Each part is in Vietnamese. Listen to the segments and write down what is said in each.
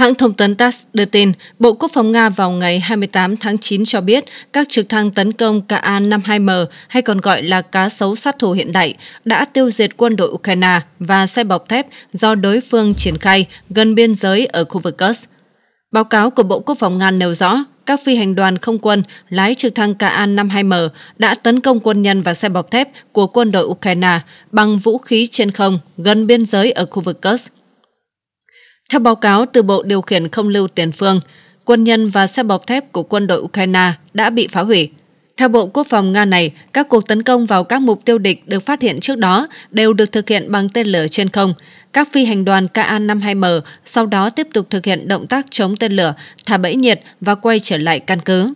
Hãng thông tấn TASS đưa tin, Bộ Quốc phòng Nga vào ngày 28 tháng 9 cho biết các trực thăng tấn công Ka-52M hay còn gọi là cá sấu sát thủ hiện đại đã tiêu diệt quân đội Ukraine và xe bọc thép do đối phương triển khai gần biên giới ở khu vực Kursk. Báo cáo của Bộ Quốc phòng Nga nêu rõ, các phi hành đoàn không quân lái trực thăng Ka-52M đã tấn công quân nhân và xe bọc thép của quân đội Ukraine bằng vũ khí trên không gần biên giới ở khu vực Kursk. Theo báo cáo từ Bộ Điều khiển Không lưu Tiền phương, quân nhân và xe bọc thép của quân đội Ukraine đã bị phá hủy. Theo Bộ Quốc phòng Nga này, các cuộc tấn công vào các mục tiêu địch được phát hiện trước đó đều được thực hiện bằng tên lửa trên không. Các phi hành đoàn Ka-52M sau đó tiếp tục thực hiện động tác chống tên lửa, thả bẫy nhiệt và quay trở lại căn cứ.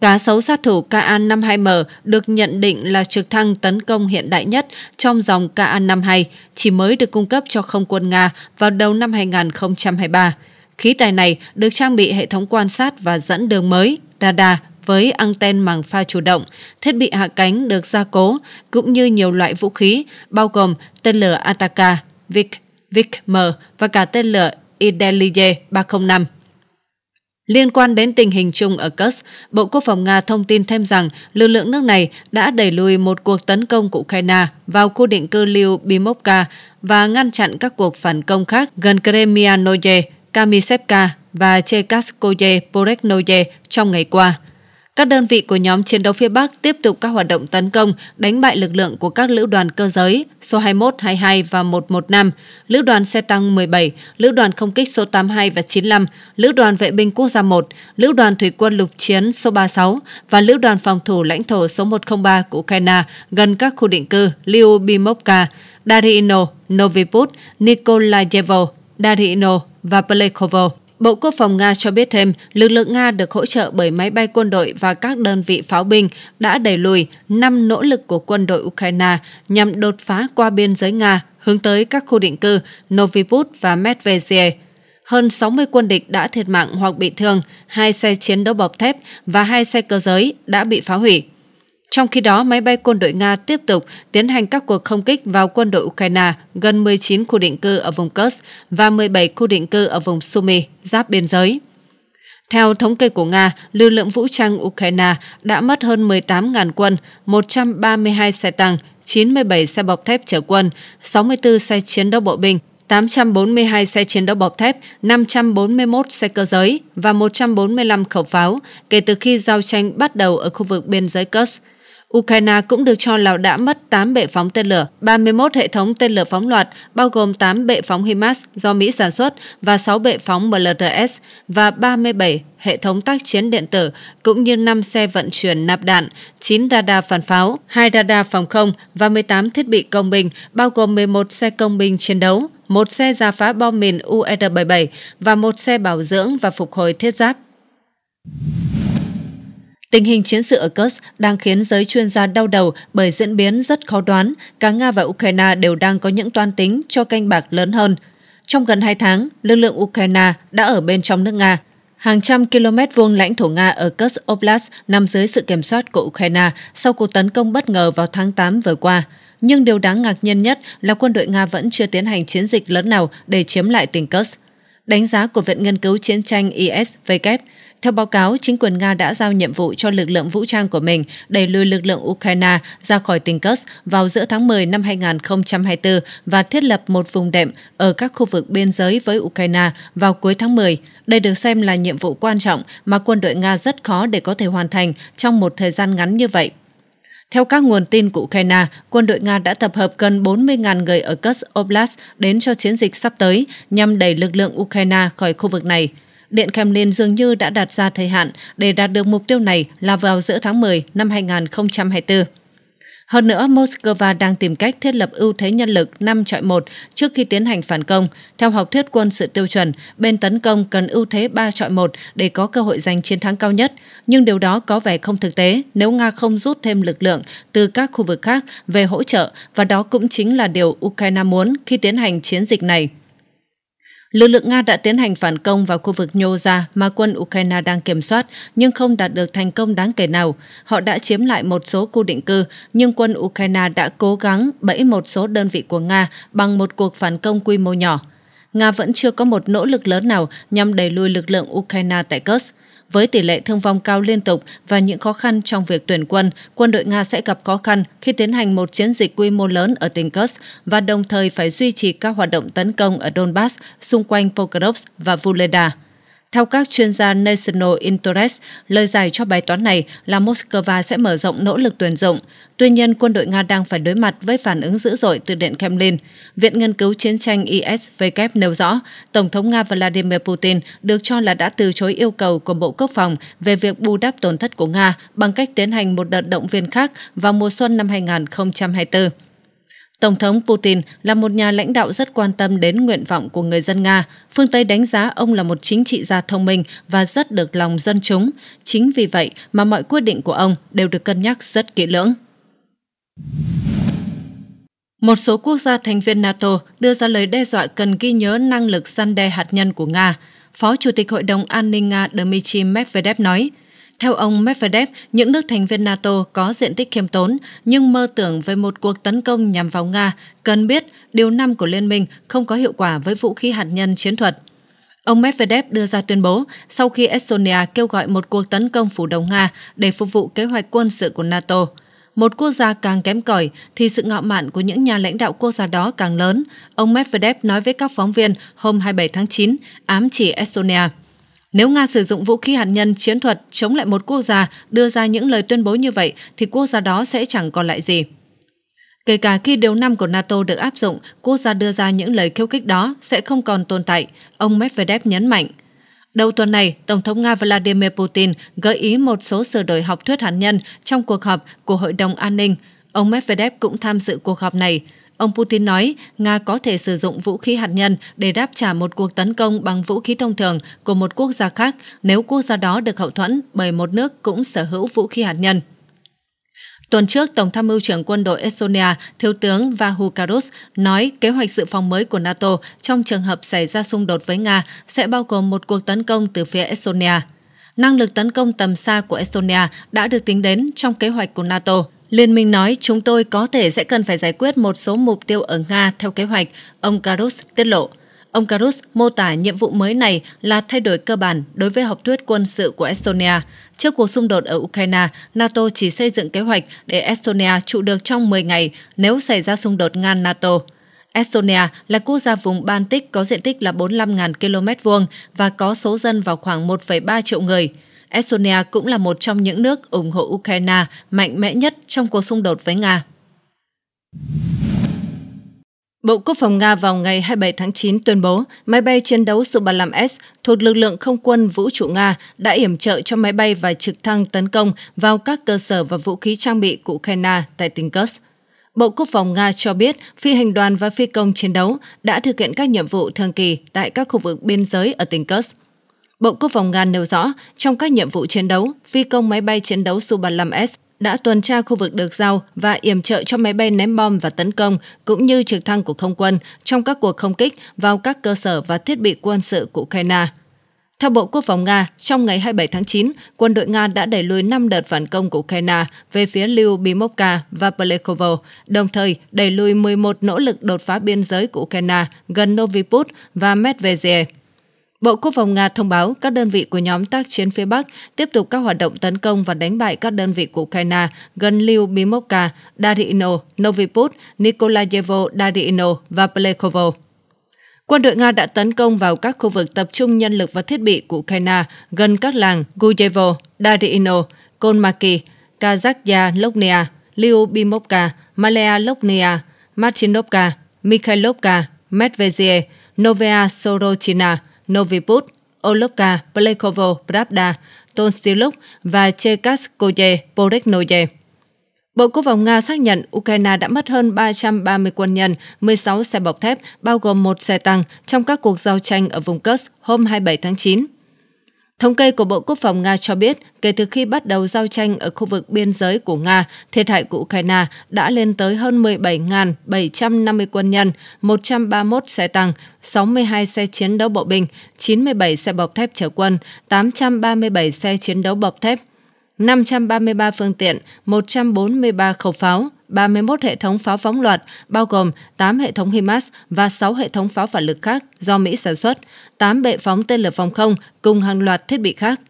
Cá sấu sát thủ KA-52M được nhận định là trực thăng tấn công hiện đại nhất trong dòng KA-52, chỉ mới được cung cấp cho không quân Nga vào đầu năm 2023. Khí tài này được trang bị hệ thống quan sát và dẫn đường mới, radar với anten màng pha chủ động, thiết bị hạ cánh được gia cố, cũng như nhiều loại vũ khí, bao gồm tên lửa Ataka, Vik, Vik-M và cả tên lửa Idelie 305. Liên quan đến tình hình chung ở Kursk, Bộ Quốc phòng Nga thông tin thêm rằng lực lượng nước này đã đẩy lùi một cuộc tấn công của Ukraine vào khu định cư Liu Bimovka và ngăn chặn các cuộc phản công khác gần Kremianoye, Kamisevka và Chekaskoye Poreknoye trong ngày qua. Các đơn vị của nhóm chiến đấu phía Bắc tiếp tục các hoạt động tấn công, đánh bại lực lượng của các lữ đoàn cơ giới số 21, 22 và 115, lữ đoàn xe tăng 17, lữ đoàn không kích số 82 và 95, lữ đoàn vệ binh quốc gia 1, lữ đoàn thủy quân lục chiến số 36 và lữ đoàn phòng thủ lãnh thổ số 103 của Ukraine gần các khu định cư Lyubimovka, Darino, Noviput, Nikolayevo, Darino và Pelekhovo. Bộ Quốc phòng Nga cho biết thêm, lực lượng Nga được hỗ trợ bởi máy bay quân đội và các đơn vị pháo binh đã đẩy lùi 5 nỗ lực của quân đội Ukraine nhằm đột phá qua biên giới Nga hướng tới các khu định cư Noviput và Medvedev. Hơn 60 quân địch đã thiệt mạng hoặc bị thương, hai xe chiến đấu bọc thép và hai xe cơ giới đã bị phá hủy. Trong khi đó, máy bay quân đội Nga tiếp tục tiến hành các cuộc không kích vào quân đội Ukraine gần 19 khu định cư ở vùng Kursk và 17 khu định cư ở vùng Sumy, giáp biên giới. Theo thống kê của Nga, lưu lượng vũ trang Ukraine đã mất hơn 18.000 quân, 132 xe tăng, 97 xe bọc thép chở quân, 64 xe chiến đấu bộ binh, 842 xe chiến đấu bọc thép, 541 xe cơ giới và 145 khẩu pháo kể từ khi giao tranh bắt đầu ở khu vực biên giới Kursk Ukraine cũng được cho là đã mất 8 bệ phóng tên lửa, 31 hệ thống tên lửa phóng loạt, bao gồm 8 bệ phóng HIMARS do Mỹ sản xuất và 6 bệ phóng MLRS và 37 hệ thống tác chiến điện tử, cũng như 5 xe vận chuyển nạp đạn, 9 radar phản pháo, 2 radar phòng không và 18 thiết bị công binh, bao gồm 11 xe công binh chiến đấu, một xe giả phá bom mìn UR-77 e và một xe bảo dưỡng và phục hồi thiết giáp. Tình hình chiến sự ở Kursk đang khiến giới chuyên gia đau đầu bởi diễn biến rất khó đoán, cả Nga và Ukraine đều đang có những toan tính cho canh bạc lớn hơn. Trong gần 2 tháng, lực lượng Ukraine đã ở bên trong nước Nga. Hàng trăm km vuông lãnh thổ Nga ở Kursk Oblast nằm dưới sự kiểm soát của Ukraine sau cuộc tấn công bất ngờ vào tháng 8 vừa qua. Nhưng điều đáng ngạc nhiên nhất là quân đội Nga vẫn chưa tiến hành chiến dịch lớn nào để chiếm lại tỉnh Kursk. Đánh giá của Viện Nghiên cứu Chiến tranh ISW theo báo cáo, chính quyền Nga đã giao nhiệm vụ cho lực lượng vũ trang của mình đẩy lùi lực lượng Ukraine ra khỏi tỉnh Kursk vào giữa tháng 10 năm 2024 và thiết lập một vùng đệm ở các khu vực biên giới với Ukraine vào cuối tháng 10. Đây được xem là nhiệm vụ quan trọng mà quân đội Nga rất khó để có thể hoàn thành trong một thời gian ngắn như vậy. Theo các nguồn tin của Ukraine, quân đội Nga đã tập hợp gần 40.000 người ở Kursk Oblast đến cho chiến dịch sắp tới nhằm đẩy lực lượng Ukraine khỏi khu vực này. Điện Kremlin dường như đã đặt ra thời hạn để đạt được mục tiêu này là vào giữa tháng 10 năm 2024. Hơn nữa, Moscow đang tìm cách thiết lập ưu thế nhân lực 5 trọi 1 trước khi tiến hành phản công. Theo học thuyết quân sự tiêu chuẩn, bên tấn công cần ưu thế 3 trọi 1 để có cơ hội giành chiến thắng cao nhất. Nhưng điều đó có vẻ không thực tế nếu Nga không rút thêm lực lượng từ các khu vực khác về hỗ trợ và đó cũng chính là điều Ukraine muốn khi tiến hành chiến dịch này. Lực lượng Nga đã tiến hành phản công vào khu vực Nyoza mà quân Ukraine đang kiểm soát nhưng không đạt được thành công đáng kể nào. Họ đã chiếm lại một số khu định cư nhưng quân Ukraine đã cố gắng bẫy một số đơn vị của Nga bằng một cuộc phản công quy mô nhỏ. Nga vẫn chưa có một nỗ lực lớn nào nhằm đẩy lùi lực lượng Ukraine tại Kursk. Với tỷ lệ thương vong cao liên tục và những khó khăn trong việc tuyển quân, quân đội Nga sẽ gặp khó khăn khi tiến hành một chiến dịch quy mô lớn ở tỉnh Kursk và đồng thời phải duy trì các hoạt động tấn công ở Donbass xung quanh Pokrovsk và Vuleda. Theo các chuyên gia National Interest, lời giải cho bài toán này là Moscow sẽ mở rộng nỗ lực tuyển dụng. Tuy nhiên, quân đội Nga đang phải đối mặt với phản ứng dữ dội từ Điện Kremlin. Viện Nghiên cứu Chiến tranh ISW nêu rõ, Tổng thống Nga Vladimir Putin được cho là đã từ chối yêu cầu của Bộ Quốc phòng về việc bù đắp tổn thất của Nga bằng cách tiến hành một đợt động viên khác vào mùa xuân năm 2024. Tổng thống Putin là một nhà lãnh đạo rất quan tâm đến nguyện vọng của người dân Nga. Phương Tây đánh giá ông là một chính trị gia thông minh và rất được lòng dân chúng. Chính vì vậy mà mọi quyết định của ông đều được cân nhắc rất kỹ lưỡng. Một số quốc gia thành viên NATO đưa ra lời đe dọa cần ghi nhớ năng lực săn đe hạt nhân của Nga. Phó Chủ tịch Hội đồng An ninh Nga Dmitry Medvedev nói – theo ông Medvedev, những nước thành viên NATO có diện tích khiêm tốn, nhưng mơ tưởng về một cuộc tấn công nhằm vào Nga cần biết điều năm của Liên minh không có hiệu quả với vũ khí hạt nhân chiến thuật. Ông Medvedev đưa ra tuyên bố sau khi Estonia kêu gọi một cuộc tấn công phủ đầu Nga để phục vụ kế hoạch quân sự của NATO. Một quốc gia càng kém cỏi thì sự ngạo mạn của những nhà lãnh đạo quốc gia đó càng lớn, ông Medvedev nói với các phóng viên hôm 27 tháng 9, ám chỉ Estonia. Nếu Nga sử dụng vũ khí hạt nhân chiến thuật chống lại một quốc gia đưa ra những lời tuyên bố như vậy thì quốc gia đó sẽ chẳng còn lại gì. Kể cả khi điều năm của NATO được áp dụng, quốc gia đưa ra những lời khiêu khích đó sẽ không còn tồn tại, ông Medvedev nhấn mạnh. Đầu tuần này, Tổng thống Nga Vladimir Putin gợi ý một số sửa đổi học thuyết hạt nhân trong cuộc họp của Hội đồng An ninh. Ông Medvedev cũng tham dự cuộc họp này. Ông Putin nói Nga có thể sử dụng vũ khí hạt nhân để đáp trả một cuộc tấn công bằng vũ khí thông thường của một quốc gia khác nếu quốc gia đó được hậu thuẫn bởi một nước cũng sở hữu vũ khí hạt nhân. Tuần trước, Tổng tham mưu trưởng quân đội Estonia, Thiếu tướng Vahukarus nói kế hoạch dự phòng mới của NATO trong trường hợp xảy ra xung đột với Nga sẽ bao gồm một cuộc tấn công từ phía Estonia. Năng lực tấn công tầm xa của Estonia đã được tính đến trong kế hoạch của NATO. Liên minh nói chúng tôi có thể sẽ cần phải giải quyết một số mục tiêu ở Nga theo kế hoạch, ông Karus tiết lộ. Ông Karus mô tả nhiệm vụ mới này là thay đổi cơ bản đối với học thuyết quân sự của Estonia. Trước cuộc xung đột ở Ukraine, NATO chỉ xây dựng kế hoạch để Estonia trụ được trong 10 ngày nếu xảy ra xung đột ngang nato Estonia là quốc gia vùng Baltic có diện tích là 45.000 km vuông và có số dân vào khoảng 1,3 triệu người – Estonia cũng là một trong những nước ủng hộ Ukraine mạnh mẽ nhất trong cuộc xung đột với Nga. Bộ Quốc phòng Nga vào ngày 27 tháng 9 tuyên bố máy bay chiến đấu Su-35S thuộc lực lượng không quân vũ trụ Nga đã yểm trợ cho máy bay và trực thăng tấn công vào các cơ sở và vũ khí trang bị của Ukraine tại tỉnh Kursk. Bộ Quốc phòng Nga cho biết phi hành đoàn và phi công chiến đấu đã thực hiện các nhiệm vụ thường kỳ tại các khu vực biên giới ở tỉnh Kursk. Bộ Quốc phòng Nga nêu rõ, trong các nhiệm vụ chiến đấu, phi công máy bay chiến đấu Su-35S đã tuần tra khu vực được giao và yểm trợ cho máy bay ném bom và tấn công, cũng như trực thăng của không quân trong các cuộc không kích vào các cơ sở và thiết bị quân sự của Ukraine. Theo Bộ Quốc phòng Nga, trong ngày 27 tháng 9, quân đội Nga đã đẩy lùi 5 đợt phản công của Ukraine về phía Lyubimovka và Pelekhovo, đồng thời đẩy lùi 11 nỗ lực đột phá biên giới của Ukraine gần Noviput và Medvedev. Bộ Quốc phòng Nga thông báo các đơn vị của nhóm tác chiến phía Bắc tiếp tục các hoạt động tấn công và đánh bại các đơn vị của Ukraine gần Liu Bimovka, Darino, Noviput, Nikolayevo, Darino và Plekovo. Quân đội Nga đã tấn công vào các khu vực tập trung nhân lực và thiết bị của Ukraine gần các làng Guyevo, Darino, Kolmaki, Kazakya Loknia, Liu Bimovka, Malea Loknia, Martinovka, Mikhailovka, Medvezie, Novaya Sorochina – Noviput, Olovka, Plekovo, Pravda, Tonsiluk và Chekaskoye, Poreknoye. Bộ Quốc phòng Nga xác nhận Ukraine đã mất hơn 330 quân nhân, 16 xe bọc thép, bao gồm một xe tăng trong các cuộc giao tranh ở vùng Kursk hôm 27 tháng 9. Thống kê của Bộ Quốc phòng Nga cho biết, kể từ khi bắt đầu giao tranh ở khu vực biên giới của Nga, thiệt hại của Ukraine đã lên tới hơn 17.750 quân nhân, 131 xe tăng, 62 xe chiến đấu bộ binh, 97 xe bọc thép chở quân, 837 xe chiến đấu bọc thép, 533 phương tiện, 143 khẩu pháo, 31 hệ thống pháo phóng loạt, bao gồm 8 hệ thống HIMARS và 6 hệ thống pháo phản lực khác do Mỹ sản xuất, tám bệ phóng tên lửa phòng không cùng hàng loạt thiết bị khác.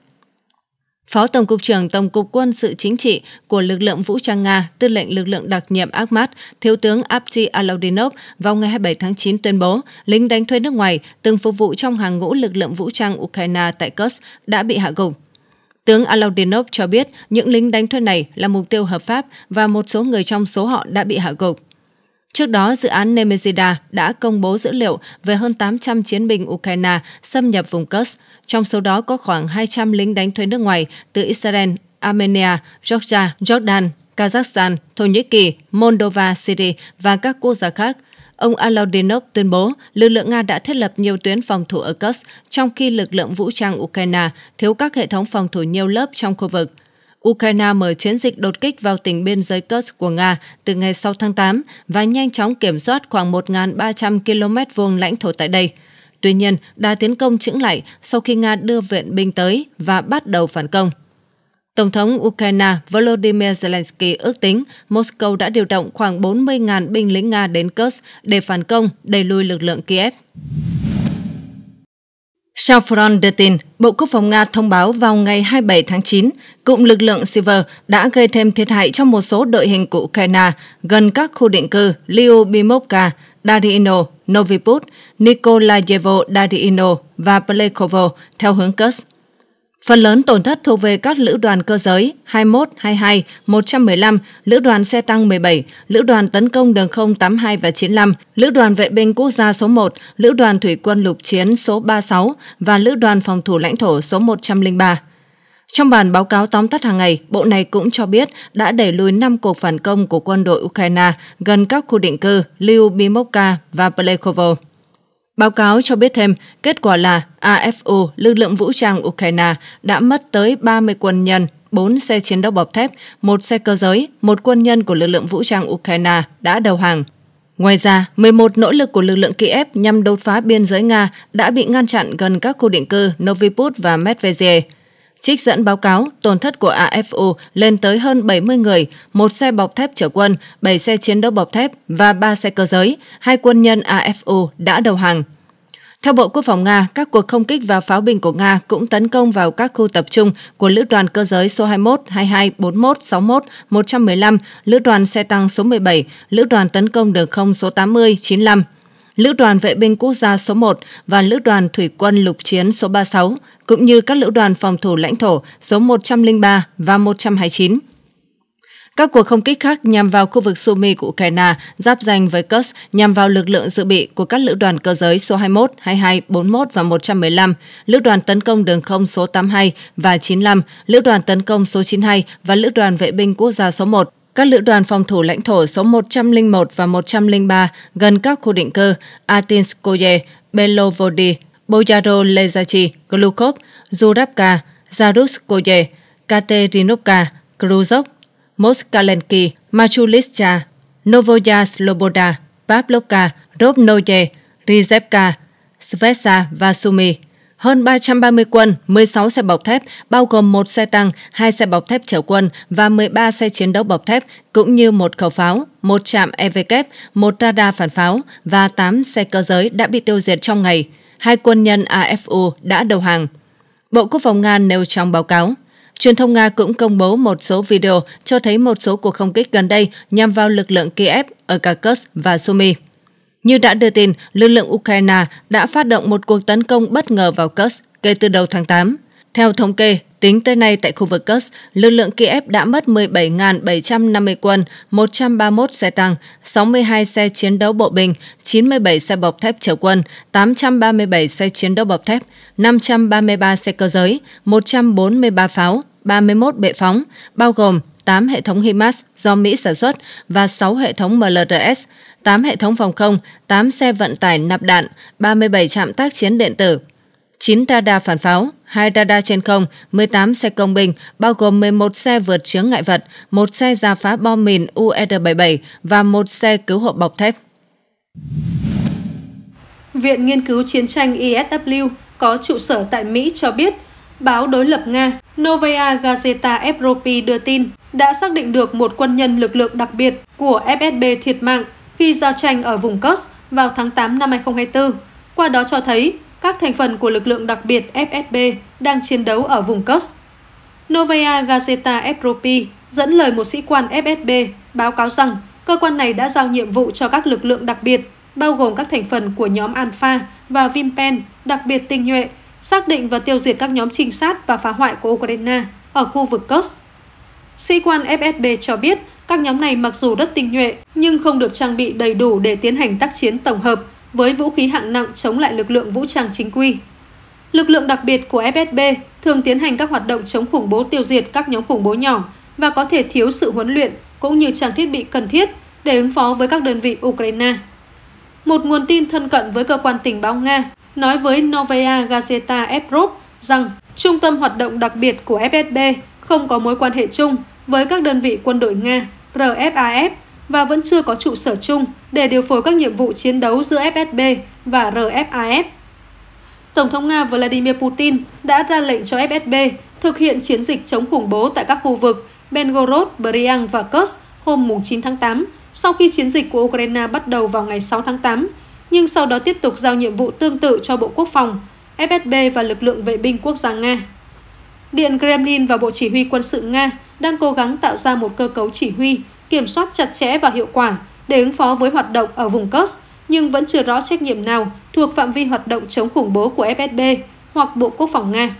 Phó Tổng cục trưởng Tổng cục Quân sự Chính trị của lực lượng vũ trang Nga, tư lệnh lực lượng đặc nhiệm Akhmat, Thiếu tướng Abdi Alaudinov vào ngày 27 tháng 9 tuyên bố lính đánh thuê nước ngoài từng phục vụ trong hàng ngũ lực lượng vũ trang Ukraine tại Kursk đã bị hạ gục. Tướng Alaudinov cho biết những lính đánh thuê này là mục tiêu hợp pháp và một số người trong số họ đã bị hạ gục. Trước đó, dự án Nemezida đã công bố dữ liệu về hơn 800 chiến binh Ukraine xâm nhập vùng Kursk, trong số đó có khoảng 200 lính đánh thuê nước ngoài từ Israel, Armenia, Georgia, Jordan, Kazakhstan, Thổ Nhĩ Kỳ, Moldova, Syria và các quốc gia khác. Ông Alaudinov tuyên bố lực lượng Nga đã thiết lập nhiều tuyến phòng thủ ở Kursk, trong khi lực lượng vũ trang Ukraine thiếu các hệ thống phòng thủ nhiều lớp trong khu vực. Ukraine mở chiến dịch đột kích vào tỉnh biên giới Kursk của Nga từ ngày 6 tháng 8 và nhanh chóng kiểm soát khoảng 1.300 km vuông lãnh thổ tại đây. Tuy nhiên, đã tiến công chững lại sau khi Nga đưa viện binh tới và bắt đầu phản công. Tổng thống Ukraine Volodymyr Zelensky ước tính Moscow đã điều động khoảng 40.000 binh lính Nga đến Kursk để phản công, đẩy lùi lực lượng Kiev. Sau Front đưa tin, Bộ Quốc phòng Nga thông báo vào ngày 27 tháng 9, cụm lực lượng Siver đã gây thêm thiệt hại cho một số đội hình của Ukraine gần các khu định cư Lyubimovka, Darino, Noviput, Nikolayevo Darino và Plekovo theo hướng Kursk. Phần lớn tổn thất thuộc về các lữ đoàn cơ giới 21, 22, 115, lữ đoàn xe tăng 17, lữ đoàn tấn công đường không 82 và 95, lữ đoàn vệ binh quốc gia số 1, lữ đoàn thủy quân lục chiến số 36 và lữ đoàn phòng thủ lãnh thổ số 103. Trong bản báo cáo tóm tắt hàng ngày, Bộ này cũng cho biết đã đẩy lùi 5 cuộc phản công của quân đội Ukraine gần các khu định cư Lyubimovka và Plekhovo. Báo cáo cho biết thêm, kết quả là AFO, lực lượng vũ trang Ukraine, đã mất tới 30 quân nhân, 4 xe chiến đấu bọc thép, một xe cơ giới, một quân nhân của lực lượng vũ trang Ukraine đã đầu hàng. Ngoài ra, 11 nỗ lực của lực lượng Kiev nhằm đột phá biên giới Nga đã bị ngăn chặn gần các khu định cư Noviput và Medvedev trích dẫn báo cáo tổn thất của AFO lên tới hơn 70 người, một xe bọc thép chở quân, 7 xe chiến đấu bọc thép và 3 xe cơ giới. Hai quân nhân AFO đã đầu hàng. Theo Bộ Quốc phòng Nga, các cuộc không kích và pháo binh của Nga cũng tấn công vào các khu tập trung của Lữ đoàn cơ giới số 21, 22, 41, 61, 115, Lữ đoàn xe tăng số 17, Lữ đoàn tấn công đường không số 80, 95. Lữ đoàn Vệ binh Quốc gia số 1 và Lữ đoàn Thủy quân Lục chiến số 36 cũng như các lữ đoàn phòng thủ lãnh thổ số 103 và 129. Các cuộc không kích khác nhằm vào khu vực Sumy của Ukraine giáp danh với Kursk nhằm vào lực lượng dự bị của các lữ đoàn cơ giới số 21, 22, 41 và 115, lữ đoàn tấn công đường không số 82 và 95, lữ đoàn tấn công số 92 và lữ đoàn vệ binh quốc gia số 1 các lữ đoàn phòng thủ lãnh thổ số 101 và 103 gần các khu định cư Atinskoye, Belovody, Boyaro Lezachi, Glukov, Zurabka, Zaruskoye, Katerinovka, Kruzov, Moskalenki, Machulicha, Novoya Sloboda, Pavlovka, Robnoye, Rizepka, Svesa và Sumi. Hơn 330 quân, 16 xe bọc thép, bao gồm một xe tăng, hai xe bọc thép chở quân và 13 xe chiến đấu bọc thép, cũng như một khẩu pháo, một trạm EVK, một radar phản pháo và 8 xe cơ giới đã bị tiêu diệt trong ngày hai quân nhân AFU đã đầu hàng. Bộ Quốc phòng Nga nêu trong báo cáo. Truyền thông Nga cũng công bố một số video cho thấy một số cuộc không kích gần đây nhằm vào lực lượng Kiev ở Kharkov và Sumy. Như đã đưa tin, lực lượng Ukraine đã phát động một cuộc tấn công bất ngờ vào Kursk kể từ đầu tháng 8. Theo thống kê, tính tới nay tại khu vực Kursk, lực lượng Kiev đã mất 17.750 quân, 131 xe tăng, 62 xe chiến đấu bộ binh, 97 xe bọc thép chở quân, 837 xe chiến đấu bọc thép, 533 xe cơ giới, 143 pháo, 31 bệ phóng, bao gồm 8 hệ thống HIMARS do Mỹ sản xuất và 6 hệ thống MLRS, 8 hệ thống phòng không, 8 xe vận tải nạp đạn, 37 trạm tác chiến điện tử, 9 radar phản pháo, 2 radar trên không, 18 xe công binh, bao gồm 11 xe vượt chướng ngại vật, một xe giả phá bom mìn UR-77 e và một xe cứu hộ bọc thép. Viện Nghiên cứu Chiến tranh ISW có trụ sở tại Mỹ cho biết, báo đối lập Nga Novaya Gazeta Evropi đưa tin đã xác định được một quân nhân lực lượng đặc biệt của FSB thiệt mạng khi giao tranh ở vùng Kursk vào tháng 8 năm 2024. Qua đó cho thấy các thành phần của lực lượng đặc biệt FSB đang chiến đấu ở vùng Kursk. Novaya Gazeta Evropi dẫn lời một sĩ quan FSB báo cáo rằng cơ quan này đã giao nhiệm vụ cho các lực lượng đặc biệt, bao gồm các thành phần của nhóm Alpha và Vimpen, đặc biệt tinh nhuệ, xác định và tiêu diệt các nhóm trinh sát và phá hoại của Ukraine ở khu vực Kursk. Sĩ quan FSB cho biết các nhóm này mặc dù rất tinh nhuệ nhưng không được trang bị đầy đủ để tiến hành tác chiến tổng hợp với vũ khí hạng nặng chống lại lực lượng vũ trang chính quy. Lực lượng đặc biệt của FSB thường tiến hành các hoạt động chống khủng bố tiêu diệt các nhóm khủng bố nhỏ và có thể thiếu sự huấn luyện cũng như trang thiết bị cần thiết để ứng phó với các đơn vị Ukraine. Một nguồn tin thân cận với cơ quan tình báo Nga nói với Novaya Gazeta Evrop rằng trung tâm hoạt động đặc biệt của FSB không có mối quan hệ chung với các đơn vị quân đội Nga RFAF và vẫn chưa có trụ sở chung để điều phối các nhiệm vụ chiến đấu giữa FSB và RFAF. Tổng thống Nga Vladimir Putin đã ra lệnh cho FSB thực hiện chiến dịch chống khủng bố tại các khu vực Belgorod, Bryansk và Kursk hôm 9 tháng 8, sau khi chiến dịch của Ukraine bắt đầu vào ngày 6 tháng 8, nhưng sau đó tiếp tục giao nhiệm vụ tương tự cho Bộ Quốc phòng, FSB và lực lượng vệ binh quốc gia Nga. Điện Kremlin và Bộ Chỉ huy quân sự Nga đang cố gắng tạo ra một cơ cấu chỉ huy kiểm soát chặt chẽ và hiệu quả để ứng phó với hoạt động ở vùng Kursk, nhưng vẫn chưa rõ trách nhiệm nào thuộc phạm vi hoạt động chống khủng bố của FSB hoặc Bộ Quốc phòng Nga.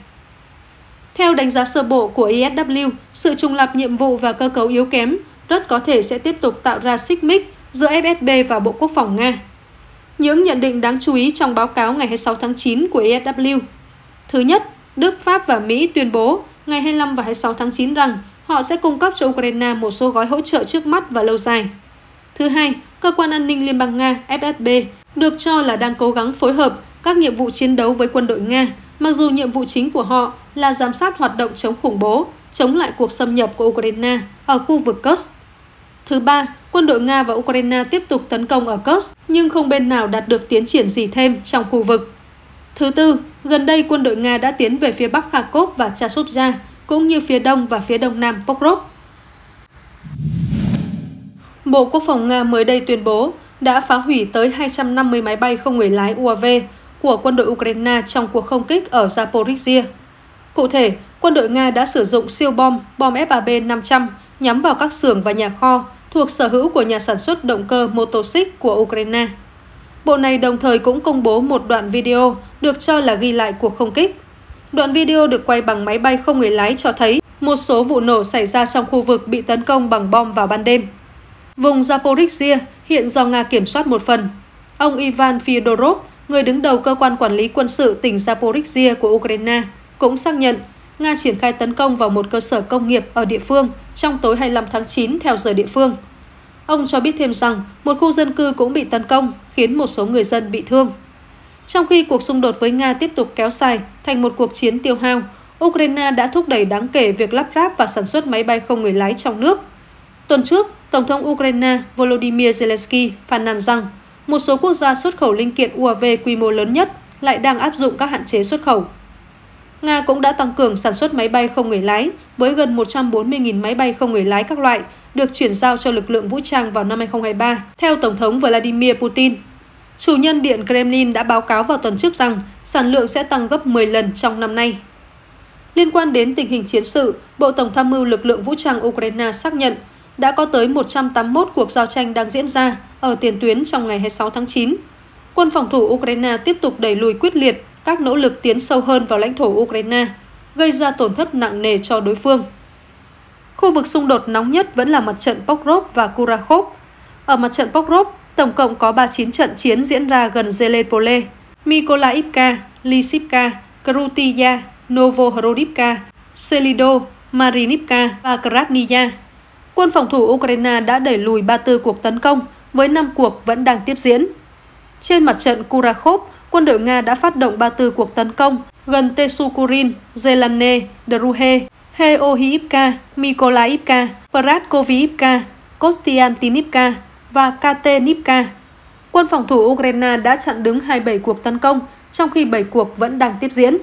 Theo đánh giá sơ bộ của ISW, sự trùng lập nhiệm vụ và cơ cấu yếu kém rất có thể sẽ tiếp tục tạo ra xích mích giữa FSB và Bộ Quốc phòng Nga. Những nhận định đáng chú ý trong báo cáo ngày 26 tháng 9 của ISW. Thứ nhất, Đức, Pháp và Mỹ tuyên bố ngày 25 và 26 tháng 9 rằng họ sẽ cung cấp cho Ukraine một số gói hỗ trợ trước mắt và lâu dài. Thứ hai, cơ quan an ninh Liên bang Nga FSB được cho là đang cố gắng phối hợp các nhiệm vụ chiến đấu với quân đội Nga, mặc dù nhiệm vụ chính của họ là giám sát hoạt động chống khủng bố, chống lại cuộc xâm nhập của Ukraine ở khu vực Kursk. Thứ ba, quân đội Nga và Ukraine tiếp tục tấn công ở Kursk, nhưng không bên nào đạt được tiến triển gì thêm trong khu vực. Thứ tư, gần đây quân đội Nga đã tiến về phía bắc Kharkov và Chasiv cũng như phía đông và phía đông nam Pokrov. Bộ Quốc phòng Nga mới đây tuyên bố đã phá hủy tới 250 máy bay không người lái UAV của quân đội Ukraine trong cuộc không kích ở Zaporizhia. Cụ thể, quân đội Nga đã sử dụng siêu bom, bom FAB 500 nhắm vào các xưởng và nhà kho thuộc sở hữu của nhà sản xuất động cơ motoxích của Ukraine. Bộ này đồng thời cũng công bố một đoạn video được cho là ghi lại cuộc không kích Đoạn video được quay bằng máy bay không người lái cho thấy một số vụ nổ xảy ra trong khu vực bị tấn công bằng bom vào ban đêm. Vùng Zaporizhia hiện do Nga kiểm soát một phần. Ông Ivan Fyodorov, người đứng đầu cơ quan quản lý quân sự tỉnh Zaporizhia của Ukraine, cũng xác nhận Nga triển khai tấn công vào một cơ sở công nghiệp ở địa phương trong tối 25 tháng 9 theo giờ địa phương. Ông cho biết thêm rằng một khu dân cư cũng bị tấn công, khiến một số người dân bị thương. Trong khi cuộc xung đột với Nga tiếp tục kéo dài thành một cuộc chiến tiêu hao, Ukraine đã thúc đẩy đáng kể việc lắp ráp và sản xuất máy bay không người lái trong nước. Tuần trước, Tổng thống Ukraine Volodymyr Zelensky phàn nàn rằng một số quốc gia xuất khẩu linh kiện UAV quy mô lớn nhất lại đang áp dụng các hạn chế xuất khẩu. Nga cũng đã tăng cường sản xuất máy bay không người lái với gần 140.000 máy bay không người lái các loại được chuyển giao cho lực lượng vũ trang vào năm 2023, theo Tổng thống Vladimir Putin. Chủ nhân Điện Kremlin đã báo cáo vào tuần trước rằng sản lượng sẽ tăng gấp 10 lần trong năm nay. Liên quan đến tình hình chiến sự, Bộ Tổng tham mưu lực lượng vũ trang Ukraine xác nhận đã có tới 181 cuộc giao tranh đang diễn ra ở tiền tuyến trong ngày 26 tháng 9. Quân phòng thủ Ukraine tiếp tục đẩy lùi quyết liệt các nỗ lực tiến sâu hơn vào lãnh thổ Ukraine, gây ra tổn thất nặng nề cho đối phương. Khu vực xung đột nóng nhất vẫn là mặt trận Pokrov và Kurakhov. Ở mặt trận Pokrov, Tổng cộng có 39 trận chiến diễn ra gần Zelepole, Mikolaivka, Lisivka, Krutya, Novohrodivka, Selido, Marinivka và Krasnaya. Quân phòng thủ Ukraine đã đẩy lùi 34 cuộc tấn công, với 5 cuộc vẫn đang tiếp diễn. Trên mặt trận Kurakhov, quân đội Nga đã phát động 34 cuộc tấn công gần Tesukurin, Zelane, Druhe, Heohiivka, Mikolaivka, Pratkovivka, Kostiantinivka, và Katenivka. Quân phòng thủ Ukraine đã chặn đứng 27 cuộc tấn công, trong khi 7 cuộc vẫn đang tiếp diễn.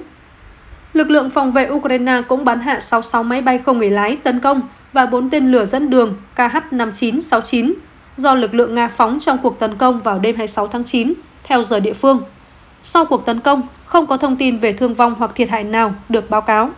Lực lượng phòng vệ Ukraine cũng bắn hạ 66 máy bay không người lái tấn công và 4 tên lửa dẫn đường KH-5969 do lực lượng Nga phóng trong cuộc tấn công vào đêm 26 tháng 9, theo giờ địa phương. Sau cuộc tấn công, không có thông tin về thương vong hoặc thiệt hại nào được báo cáo.